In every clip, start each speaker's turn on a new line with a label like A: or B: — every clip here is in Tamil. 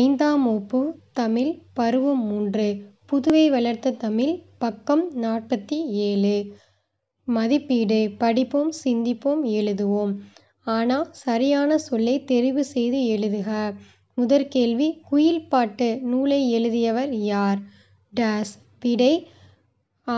A: ஐந்தாம் ஒப்பு தமிழ் பருவம் மூன்று புதுவை வளர்த்த தமிழ் பக்கம் நாற்பத்தி ஏழு மதிப்பீடு படிப்போம் சிந்திப்போம் எழுதுவோம் ஆனால் சரியான சொல்லை தெரிவு செய்து எழுதுக. முதற்கேள்வி பாட்டு நூலை எழுதியவர் யார்? டேஸ் விடை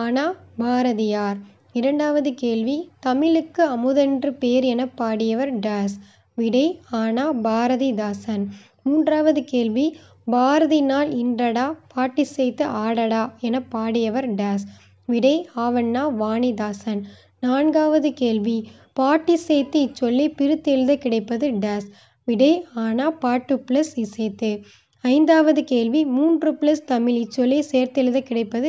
A: ஆனா பாரதியார். இரண்டாவது கேள்வி தமிழுக்கு அமுதென்று பேர் என பாடியவர் டேஸ் விடை ஆனா பாரதிதாசன். மூன்றாவது கேள்வி பாரதி நாள் இன்றடா பாட்டி செய்து ஆடடா என பாடியவர் டேஸ் விடை ஆவண்ணா வாணிதாசன் நான்காவது கேள்வி பாட்டி சேர்த்து இச்சொல்லை எழுத கிடைப்பது டேஸ் விடை ஆனா பாட்டு பிளஸ் இசைத்து ஐந்தாவது கேள்வி மூன்று பிளஸ் தமிழ் இச்சொல்லை சேர்த்தெழுத கிடைப்பது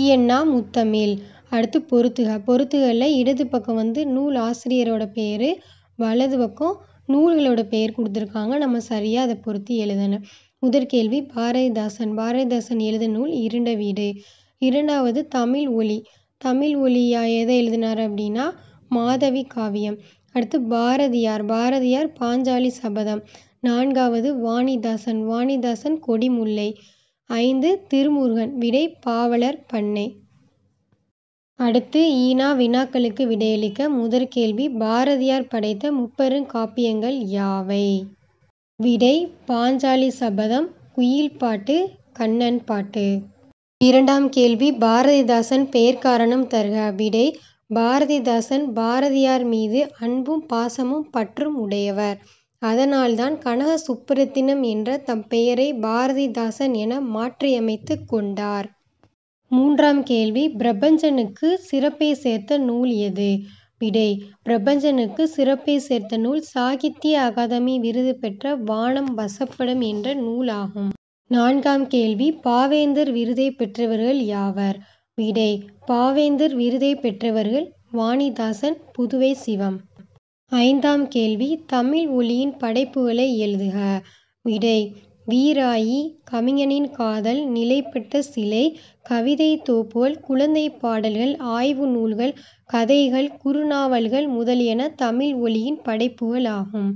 A: ஈயண்ணா முத்தமிழ் அடுத்து பொருத்துக பொருத்துகளில் இடது பக்கம் வந்து நூல் ஆசிரியரோட பேர் வலது பக்கம் நூல்களோட பெயர் கொடுத்துருக்காங்க நம்ம சரியாக அதை பொருத்தி எழுதணும் முதற் கேள்வி பாரதிதாசன் பாரதிதாசன் எழுத நூல் இருண்ட வீடு இரண்டாவது தமிழ் ஒலி தமிழ் ஒலியா எதை எழுதினார் அப்படின்னா மாதவி காவியம் அடுத்து பாரதியார் பாரதியார் பாஞ்சாலி சபதம் நான்காவது வாணிதாசன் வாணிதாசன் கொடிமுல்லை ஐந்து திருமுருகன் விடை பாவலர் பண்ணை அடுத்து ஈனா வினாக்களுக்கு விடையளிக்க முதற் கேள்வி பாரதியார் படைத்த முப்பெருங் காப்பியங்கள் யாவை? விடை: பாஞ்சாலி சபதம், குயில் பாட்டு, கண்ணன் பாட்டு. இரண்டாம் கேள்வி பாரதிதாசன் காரணம் தருக. விடை: பாரதிதாசன் பாரதியார் மீது அன்பும் பாசமும் பற்றும் உடையவர். அதனால்தான் கனக சுப்பிரத்தினம் என்ற தம் பெயரை பாரதிதாசன் என மாற்றியமைத்துக் கொண்டார். மூன்றாம் கேள்வி பிரபஞ்சனுக்கு சிறப்பை சேர்த்த நூல் எது விடை பிரபஞ்சனுக்கு சிறப்பை சேர்த்த நூல் சாகித்ய அகாதமி விருது பெற்ற வானம் வசப்படும் என்ற நூல் ஆகும் நான்காம் கேள்வி பாவேந்தர் விருதை பெற்றவர்கள் யாவர் விடை பாவேந்தர் விருதை பெற்றவர்கள் வாணிதாசன் புதுவை சிவம் ஐந்தாம் கேள்வி தமிழ் ஒளியின் படைப்புகளை எழுதுக விடை வீராயி கவிஞனின் காதல் நிலைபெற்ற சிலை கவிதைதோப்புகள் குழந்தைப் பாடல்கள் ஆய்வு நூல்கள் கதைகள் குறுநாவல்கள் முதலியன தமிழ் ஒலியின் படைப்புகள் ஆகும்